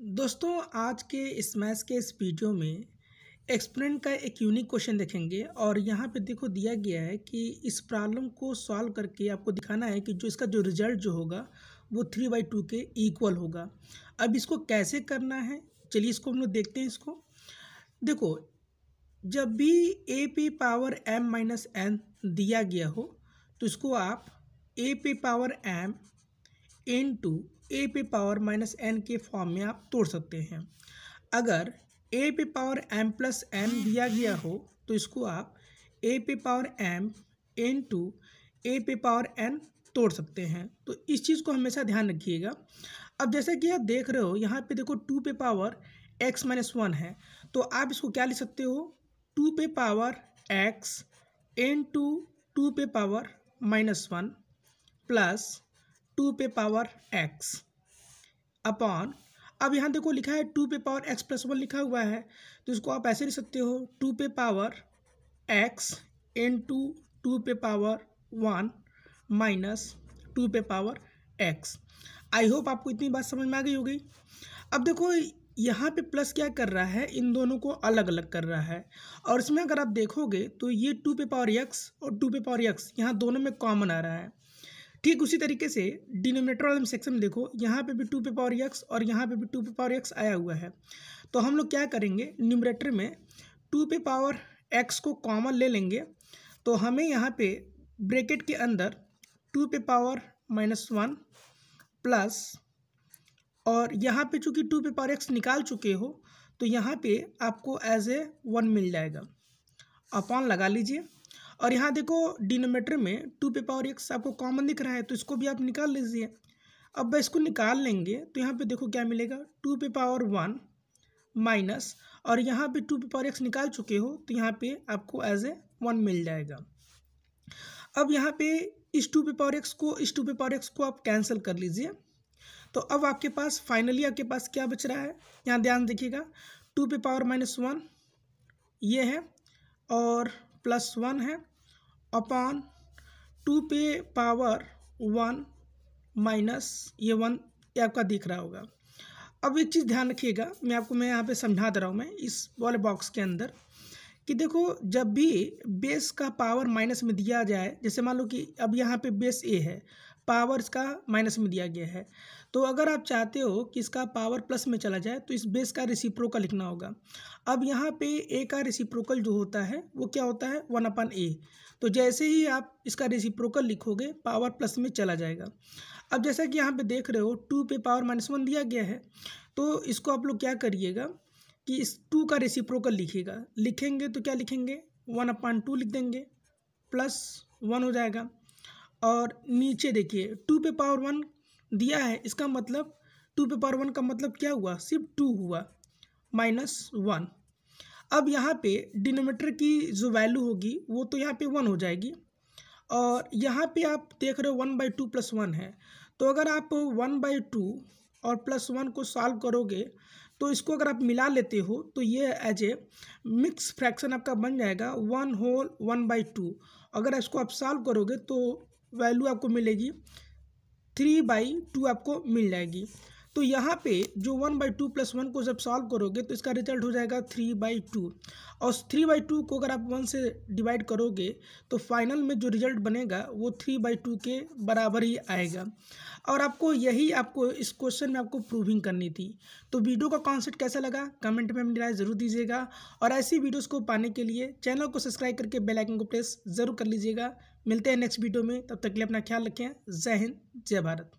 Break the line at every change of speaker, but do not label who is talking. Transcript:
दोस्तों आज के इस मैथ्स के इस वीडियो में एक्सपोनेंट का एक यूनिक क्वेश्चन देखेंगे और यहाँ पे देखो दिया गया है कि इस प्रॉब्लम को सॉल्व करके आपको दिखाना है कि जो इसका जो रिजल्ट जो होगा वो थ्री बाई टू के इक्वल होगा अब इसको कैसे करना है चलिए इसको हम लोग देखते हैं इसको देखो जब भी ए पे पावर एम माइनस एन दिया गया हो तो इसको आप ए पे power M N to A पे पावर माइनस एन के फॉर्म में आप तोड़ सकते हैं अगर ए पे पावर एम प्लस एम दिया गया हो तो इसको आप ए पे power M N to A पे पावर एन तोड़ सकते हैं तो इस चीज़ को हमेशा ध्यान रखिएगा अब जैसा कि आप देख रहे हो यहाँ पे देखो टू पे पावर एक्स माइनस वन है तो आप इसको क्या लिख सकते हो टू पे power X N to two पे power minus one plus two पे पावर एक्स अपॉन अब यहाँ देखो लिखा है टू पे पावर एक्स प्लस वन लिखा हुआ है तो इसको आप ऐसे लिख सकते हो टू पे power X into two पे पावर वन माइनस टू पे पावर एक्स आई होप आपको इतनी बात समझ में आ गई होगी अब देखो यहाँ पे प्लस क्या कर रहा है इन दोनों को अलग अलग कर रहा है और इसमें अगर आप देखोगे तो ये टू पे पावर एक्स और टू पे पावर एक्स यहाँ दोनों में कॉमन आ रहा है ठीक उसी तरीके से डिनोमिनेटर वाले सेक्शन में देखो यहाँ पे भी टू पे पावर एक्स और यहाँ पे भी टू पे पावर एक्स आया हुआ है तो हम लोग क्या करेंगे न्यूमरेटर में टू पे पावर एक्स को कॉमन ले लेंगे तो हमें यहाँ पे ब्रेकेट के अंदर टू पे पावर माइनस वन प्लस और यहाँ पे चूँकि टू पे पावर एक्स निकाल चुके हो तो यहाँ पे आपको एज ए वन मिल जाएगा अपॉन लगा लीजिए और यहाँ देखो डिनोमेटर में टू पे पावर एक्स आपको कॉमन दिख रहा है तो इसको भी आप निकाल लीजिए अब इसको निकाल लेंगे तो यहाँ पे देखो क्या मिलेगा टू पे पावर वन माइनस और यहाँ पे टू पे पावर एक्स निकाल चुके हो तो यहाँ पे आपको एज ए वन मिल जाएगा अब यहाँ पे इस टू पे पावर एक्स को इस टू पे पावर एक्स को आप कैंसिल कर लीजिए तो अब आपके पास फाइनली आपके पास क्या बच रहा है यहाँ ध्यान देखिएगा टू पे पावर माइनस वन ये है और प्लस वन है अपॉन टू पे पावर वन माइनस ये वन ये आपका दिख रहा होगा अब एक चीज़ ध्यान रखिएगा मैं आपको मैं यहाँ पे समझा दे रहा हूँ मैं इस वाले बॉक्स के अंदर कि देखो जब भी बेस का पावर माइनस में दिया जाए जैसे मान लो कि अब यहाँ पे बेस ए है पावर इसका माइनस में दिया गया है तो अगर आप चाहते हो कि इसका पावर प्लस में चला जाए तो इस बेस का रिसिप्रोकल लिखना होगा अब यहाँ पे ए का रिसिप्रोकल जो होता है वो क्या होता है वन अपन ए तो जैसे ही आप इसका रिसिप्रोकल लिखोगे पावर प्लस में चला जाएगा अब जैसा कि यहाँ पे देख रहे हो टू पे पावर माइनस वन दिया गया है तो इसको आप लोग क्या करिएगा कि इस टू का रिसिप्रोकल लिखिएगा लिखेंगे तो क्या लिखेंगे वन अपान टू लिख देंगे प्लस वन हो जाएगा और नीचे देखिए टू पे पावर वन दिया है इसका मतलब टू पे पावर वन का मतलब क्या हुआ सिर्फ टू हुआ माइनस वन अब यहाँ पे डिनोमीटर की जो वैल्यू होगी वो तो यहाँ पे वन हो जाएगी और यहाँ पे आप देख रहे हो one by two plus one है तो अगर आप वन बाई टू और प्लस वन को सॉल्व करोगे तो इसको अगर आप मिला लेते हो तो ये एज ए मिक्स फ्रैक्शन आपका बन जाएगा one whole one by two अगर इसको आप सॉल्व करोगे तो वैल्यू आपको मिलेगी थ्री बाई टू आपको मिल जाएगी तो यहाँ पे जो one by two plus one को जब सॉल्व करोगे तो इसका रिजल्ट हो जाएगा थ्री बाई टू और थ्री बाई टू को अगर आप वन से डिवाइड करोगे तो फाइनल में जो रिजल्ट बनेगा वो थ्री बाई टू के बराबर ही आएगा और आपको यही आपको इस क्वेश्चन में आपको प्रूविंग करनी थी तो वीडियो का कॉन्सेप्ट कैसा लगा कमेंट में अपनी राय जरूर दीजिएगा और ऐसी वीडियोज़ को पाने के लिए चैनल को सब्सक्राइब करके बेलाइकन को प्रेस जरूर कर लीजिएगा मिलते हैं नेक्स्ट वीडियो में तब तक के लिए अपना ख्याल रखें जय हिंद जय भारत